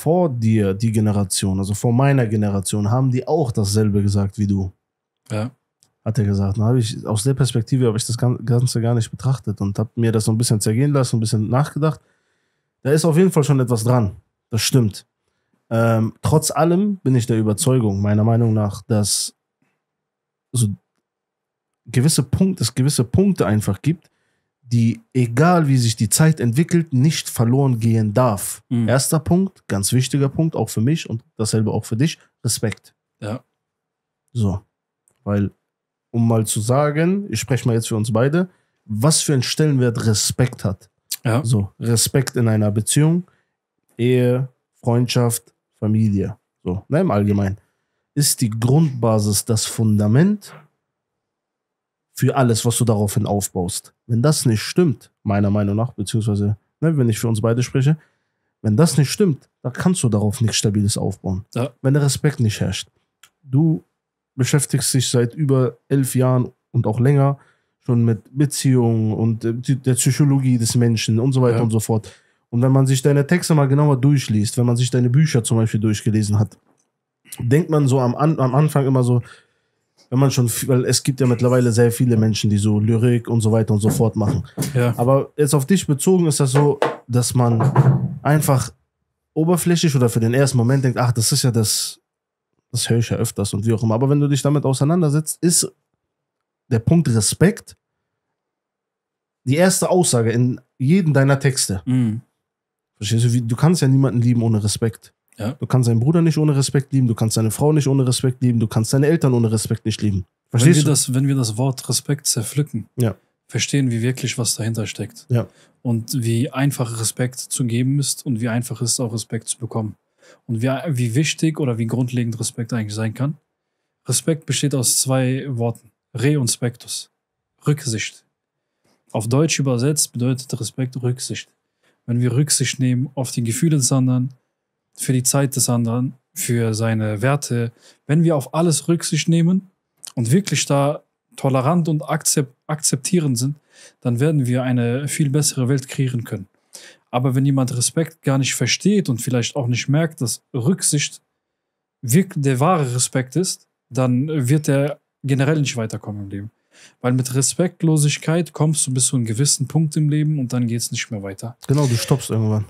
vor dir, die Generation, also vor meiner Generation, haben die auch dasselbe gesagt wie du. Ja. Hat er gesagt. Dann habe ich, aus der Perspektive habe ich das Ganze gar nicht betrachtet und habe mir das so ein bisschen zergehen lassen, ein bisschen nachgedacht. Da ist auf jeden Fall schon etwas dran. Das stimmt. Ähm, trotz allem bin ich der Überzeugung, meiner Meinung nach, dass so gewisse Punkte, es gewisse Punkte einfach gibt, die, egal wie sich die Zeit entwickelt, nicht verloren gehen darf. Mhm. Erster Punkt, ganz wichtiger Punkt, auch für mich und dasselbe auch für dich, Respekt. Ja. So. Weil, um mal zu sagen, ich spreche mal jetzt für uns beide, was für einen Stellenwert Respekt hat. Ja. So, Respekt in einer Beziehung, Ehe, Freundschaft, Familie, so, ne, im Allgemeinen, ist die Grundbasis, das Fundament für alles, was du daraufhin aufbaust. Wenn das nicht stimmt, meiner Meinung nach, beziehungsweise, ne, wenn ich für uns beide spreche, wenn das nicht stimmt, dann kannst du darauf nichts Stabiles aufbauen. Ja. Wenn der Respekt nicht herrscht. Du beschäftigst dich seit über elf Jahren und auch länger schon mit Beziehungen und äh, der Psychologie des Menschen und so weiter ja. und so fort. Und wenn man sich deine Texte mal genauer durchliest, wenn man sich deine Bücher zum Beispiel durchgelesen hat, denkt man so am, am Anfang immer so, wenn man schon, weil es gibt ja mittlerweile sehr viele Menschen, die so Lyrik und so weiter und so fort machen. Ja. Aber jetzt auf dich bezogen ist das so, dass man einfach oberflächlich oder für den ersten Moment denkt, ach, das ist ja das, das höre ich ja öfters und wie auch immer. Aber wenn du dich damit auseinandersetzt, ist der Punkt Respekt die erste Aussage in jedem deiner Texte. Mhm. Verstehst du? Du kannst ja niemanden lieben ohne Respekt. Ja. Du kannst deinen Bruder nicht ohne Respekt lieben, du kannst deine Frau nicht ohne Respekt lieben, du kannst deine Eltern ohne Respekt nicht lieben. Verstehst wenn du? Das, wenn wir das Wort Respekt zerpflücken, ja. verstehen wir wirklich, was dahinter steckt. Ja. Und wie einfach Respekt zu geben ist und wie einfach ist auch Respekt zu bekommen. Und wie, wie wichtig oder wie grundlegend Respekt eigentlich sein kann. Respekt besteht aus zwei Worten. Re und Spectus. Rücksicht. Auf Deutsch übersetzt bedeutet Respekt Rücksicht. Wenn wir Rücksicht nehmen auf die Gefühle des anderen, für die Zeit des anderen, für seine Werte, wenn wir auf alles Rücksicht nehmen und wirklich da tolerant und akzeptierend sind, dann werden wir eine viel bessere Welt kreieren können. Aber wenn jemand Respekt gar nicht versteht und vielleicht auch nicht merkt, dass Rücksicht der wahre Respekt ist, dann wird er generell nicht weiterkommen im Leben. Weil mit Respektlosigkeit kommst du bis zu einem gewissen Punkt im Leben und dann geht es nicht mehr weiter. Genau, du stoppst irgendwann.